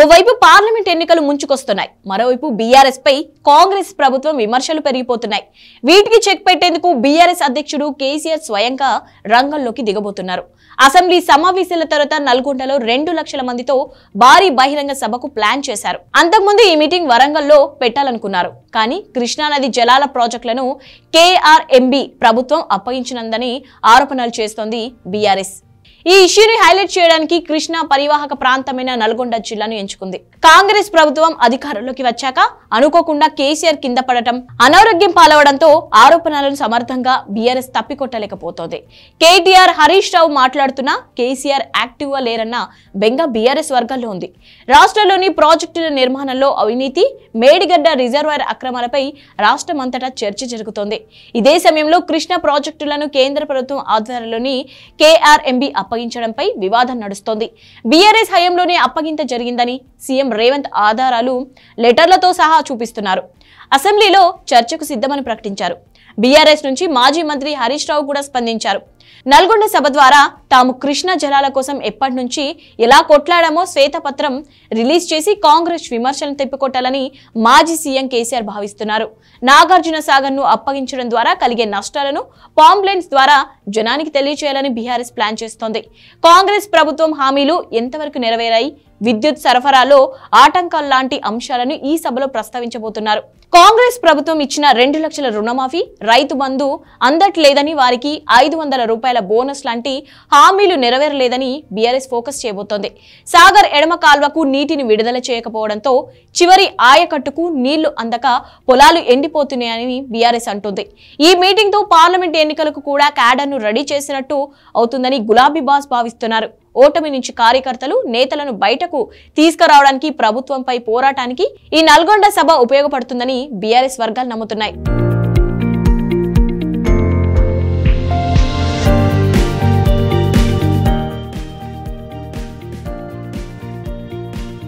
ఓవైపు పార్లమెంట్ ఎన్నికలు ముంచుకొస్తున్నాయి మరోవైపు బీఆర్ఎస్ పై కాంగ్రెస్ ప్రభుత్వం విమర్శలు పెరిగిపోతున్నాయి వీటికి చెక్ పెట్టేందుకు బీఆర్ఎస్ అధ్యక్షుడు కేసీఆర్ స్వయంగా రంగంలోకి దిగబోతున్నారు అసెంబ్లీ సమావేశాల తర్వాత నల్గొండలో రెండు లక్షల మందితో భారీ బహిరంగ సభకు ప్లాన్ చేశారు అంతకుముందు ఈ మీటింగ్ వరంగల్లో పెట్టాలనుకున్నారు కానీ కృష్ణానది జలాల ప్రాజెక్టులను కేఆర్ఎంబి ప్రభుత్వం అప్పగించినందని ఆరోపణలు చేస్తోంది బీఆర్ఎస్ ఈ ఇష్యూని హైలైట్ చేయడానికి కృష్ణా పరివాహక ప్రాంతమైన నల్గొండ జిల్లాను ఎంచుకుంది కాంగ్రెస్ ప్రభుత్వం అధికారంలోకి వచ్చాక అనుకోకుండా కేసీఆర్ కింద పడటం అనారోగ్యం పాలవడంతో ఆరోపణలను సమర్థంగా బీఆర్ఎస్ తప్పికొట్టలేకపోతోంది కేటీఆర్ హరీష్ రావు మాట్లాడుతున్నా కేసీఆర్ గా లేరన్న బెంగ బీఆర్ఎస్ వర్గాల్లో ఉంది రాష్ట్రంలోని ప్రాజెక్టుల నిర్మాణంలో అవినీతి మేడిగడ్డ రిజర్వాయర్ అక్రమాలపై రాష్ట్రమంతటా చర్చ జరుగుతోంది ఇదే సమయంలో కృష్ణ ప్రాజెక్టులను కేంద్ర ప్రభుత్వం ఆధ్వర్యంలోని కేఆర్ఎంబి అప్ప అప్పగించడంపై వివాదం నడుస్తోంది బీఆర్ఎస్ హయాంలోనే అప్పగింత జరిగిందని సీఎం రేవంత్ ఆధారాలు లెటర్లతో సహా చూపిస్తున్నారు అసెంబ్లీలో చర్చకు సిద్ధమని ప్రకటించారు బీఆర్ఎస్ నుంచి మాజీ మంత్రి హరీష్ రావు కూడా స్పందించారు నల్గొండ సభ ద్వారా తాము కృష్ణ జలాల కోసం ఎప్పటి నుంచి ఎలా కొట్లాడామో శ్వేతపత్రం రిలీజ్ చేసి కాంగ్రెస్ విమర్శలు తెప్పికొట్టాలని మాజీ సీఎం కేసీఆర్ భావిస్తున్నారు నాగార్జున ను అప్పగించడం ద్వారా కలిగే నష్టాలను పాంప్లైన్స్ ద్వారా జనానికి తెలియచేయాలని బీఆర్ఎస్ ప్లాన్ చేస్తోంది కాంగ్రెస్ ప్రభుత్వం హామీలు ఎంతవరకు నెరవేరాయి విద్యుత్ సరఫరాలో ఆటంకాలు లాంటి అంశాలను ఈ సభలో ప్రస్తావించబోతున్నారు కాంగ్రెస్ ప్రభుత్వం ఇచ్చిన రెండు లక్షల రుణమాఫీ రైతు బంధు అందట్లేదని వారికి ఐదు వందల రూపాయల బోనస్ లాంటి హామీలు నెరవేరలేదని బీఆర్ఎస్ ఫోకస్ చేయబోతోంది సాగర్ ఎడమ కాల్వకు నీటిని విడుదల చేయకపోవడంతో చివరి ఆయకట్టుకు నీళ్లు అందక పొలాలు ఎండిపోతున్నాయని బీఆర్ఎస్ అంటుంది ఈ మీటింగ్తో పార్లమెంట్ ఎన్నికలకు కూడా క్యాడర్ను రెడీ చేసినట్టు అవుతుందని గులాబీ బాస్ భావిస్తున్నారు ఓటమి నుంచి కార్యకర్తలు నేతలను బయటకు తీసుకురావడానికి ప్రభుత్వంపై పోరాటానికి ఈ నల్గొండ సభ ఉపయోగపడుతుందని బీఆర్ఎస్ వర్గాలు నమ్ముతున్నాయి